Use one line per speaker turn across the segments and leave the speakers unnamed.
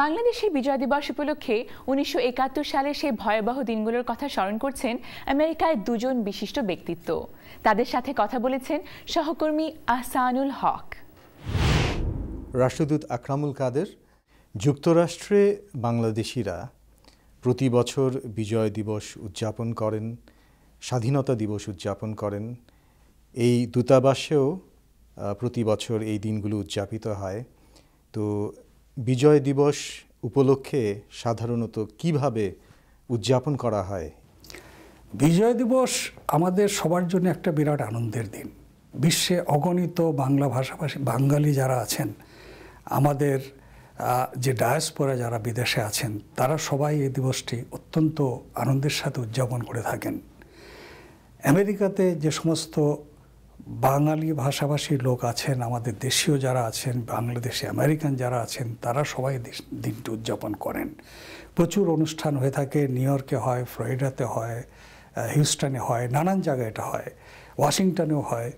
বাংলাদেশের বিজয় দিবস উপলক্ষে উনিশশো সালে সেই ভয়াবহ দিনগুলোর কথা স্মরণ করছেন আমেরিকায় দুজন বিশিষ্ট ব্যক্তিত্ব তাদের সাথে কথা বলেছেন সহকর্মী আহসানুল হক রাষ্ট্রদূত আকরামুল কাদের যুক্তরাষ্ট্রে বাংলাদেশিরা প্রতি বছর বিজয় দিবস উদযাপন করেন স্বাধীনতা দিবস উদযাপন করেন এই দূতাবাসেও প্রতি বছর এই দিনগুলো উদযাপিত হয় তো বিজয় দিবস উপলক্ষে সাধারণত
কিভাবে উদযাপন করা হয় বিজয় দিবস আমাদের সবার জন্য একটা বিরাট আনন্দের দিন বিশ্বে অগণিত বাংলা ভাষাভাষী বাঙালি যারা আছেন আমাদের যে ডায়াসপোরা যারা বিদেশে আছেন তারা সবাই এই দিবসটি অত্যন্ত আনন্দের সাথে উদযাপন করে থাকেন আমেরিকাতে যে সমস্ত বাঙালি ভাষাভাষী লোক আছেন আমাদের দেশীয় যারা আছেন বাংলাদেশে আমেরিকান যারা আছেন তারা সবাই দিনটি উদযাপন করেন প্রচুর অনুষ্ঠান হয়ে থাকে নিউ ইয়র্কে হয় ফ্লোরিডাতে হয় হিউস্টনে হয় নানান জায়গায় এটা হয় ওয়াশিংটনেও হয়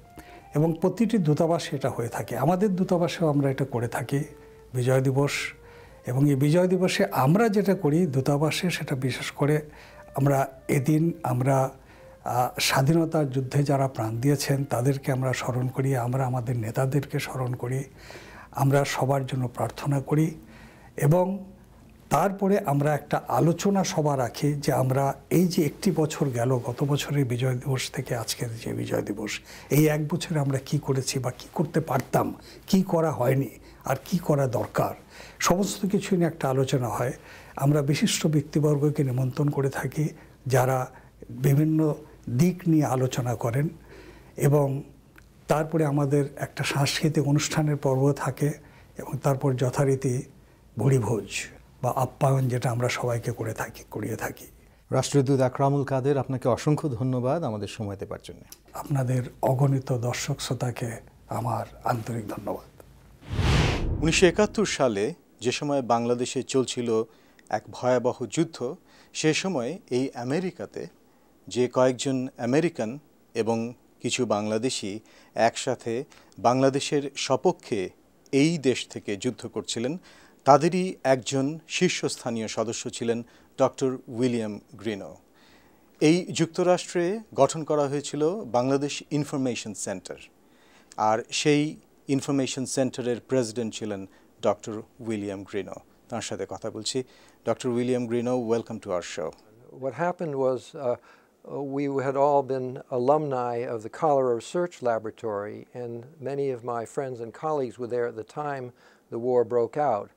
এবং প্রতিটি দূতাবাসে এটা হয়ে থাকে আমাদের দূতাবাসেও আমরা এটা করে থাকি বিজয় দিবস এবং এই বিজয় দিবসে আমরা যেটা করি দূতাবাসে সেটা বিশেষ করে আমরা এদিন আমরা স্বাধীনতার যুদ্ধে যারা প্রাণ দিয়েছেন তাদেরকে আমরা স্মরণ করি আমরা আমাদের নেতাদেরকে স্মরণ করি আমরা সবার জন্য প্রার্থনা করি এবং তারপরে আমরা একটা আলোচনা সভা রাখি যে আমরা এই যে একটি বছর গেল গত বছরের বিজয় দিবস থেকে আজকের যে বিজয় দিবস এই এক বছরে আমরা কি করেছি বা কি করতে পারতাম কি করা হয়নি আর কি করা দরকার সমস্ত কিছু নিয়ে একটা আলোচনা হয় আমরা বিশিষ্ট ব্যক্তিবর্গকে নিমন্ত্রণ করে থাকি যারা বিভিন্ন দিক নিয়ে আলোচনা করেন এবং তারপরে আমাদের একটা সাংস্কৃতিক অনুষ্ঠানের পর্ব থাকে এবং তারপর যথারীতি ভুড়িভোজ বা আপ্যায়ন যেটা আমরা সবাইকে করে থাকি করিয়ে থাকি রাষ্ট্রদূত আকরামুল কাদের আপনাকে অসংখ্য ধন্যবাদ
আমাদের সময় দেবার জন্য
আপনাদের অগণিত দর্শক শ্রোতাকে আমার
আন্তরিক ধন্যবাদ উনিশশো সালে যে সময় বাংলাদেশে চলছিল এক ভয়াবহ যুদ্ধ সে সময় এই আমেরিকাতে যে কয়েকজন আমেরিকান এবং কিছু বাংলাদেশি একসাথে বাংলাদেশের সপক্ষে এই দেশ থেকে যুদ্ধ করছিলেন তাদেরই একজন শীর্ষস্থানীয় সদস্য ছিলেন ডক্টর উইলিয়াম গ্রিনো এই যুক্তরাষ্ট্রে গঠন করা হয়েছিল বাংলাদেশ ইনফরমেশন সেন্টার আর সেই ইনফরমেশন সেন্টারের প্রেসিডেন্ট ছিলেন ডক্টর উইলিয়াম গ্রিনো তার সাথে কথা বলছি doctor William Greenough welcome to our show
What was we had all been alumni of the Cholera Research Laboratory, and many of my friends and colleagues were there at the time the war broke out.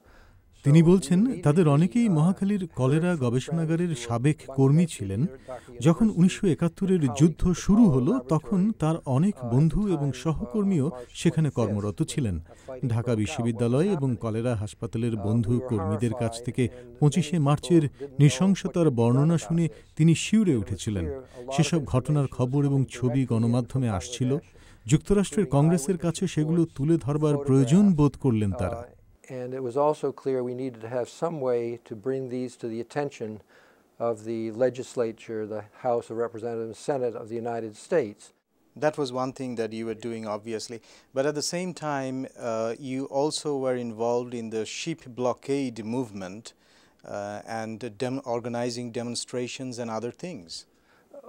তিনি বলছেন তাদের অনেকেই মহাখালীর cholera গবেষণাগারের সাবেক কর্মী ছিলেন যখন উনিশশো একাত্তরের যুদ্ধ শুরু হলো তখন তার অনেক বন্ধু এবং সহকর্মীও সেখানে কর্মরত ছিলেন ঢাকা বিশ্ববিদ্যালয় এবং কলেরা হাসপাতালের বন্ধু কর্মীদের কাছ থেকে পঁচিশে মার্চের নৃশংসতার বর্ণনা শুনে তিনি শিউরে উঠেছিলেন সেসব ঘটনার খবর এবং ছবি গণমাধ্যমে আসছিল যুক্তরাষ্ট্রের কংগ্রেসের কাছে সেগুলো তুলে ধরবার প্রয়োজন বোধ করলেন তারা
and it was also clear we needed to have some way to bring these to the attention of the legislature, the House of Representatives, Senate of the United States. That was one thing that you were doing, obviously. But at the same time, uh,
you also were involved in the sheep blockade movement uh, and
dem organizing demonstrations and other things.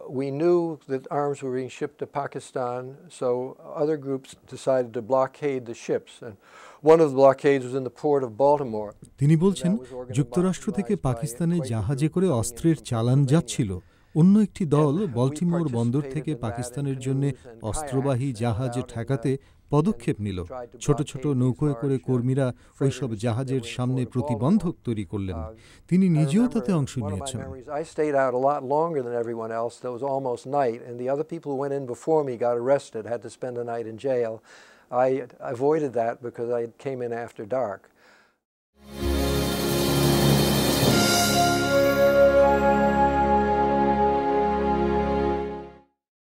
we knew that arms were being shipped to Pakistan, so other groups decided to blockade the ships. And one of the blockades was in the port of Baltimore.
তিনি বলছেন যুক্তরাষ্ট্র থেকে পাকিস্তানে জাহাজে করে অস্ত্রের চালান যাচ্ছিল অন্য একটি দল বল্টিমোর বন্দর থেকে পাকিস্তানের জন্য অস্ত্রবাহী জাহাজ ঠেকাতে পদক্ষেপ নিল ছোট ছোট নৌকোয় করে কর্মীরা ওইসব জাহাজের সামনে প্রতিবন্ধক তৈরি করলেন তিনি নিজেও তাতে অংশ নিয়েছেন
I avoided that because I came in after dark.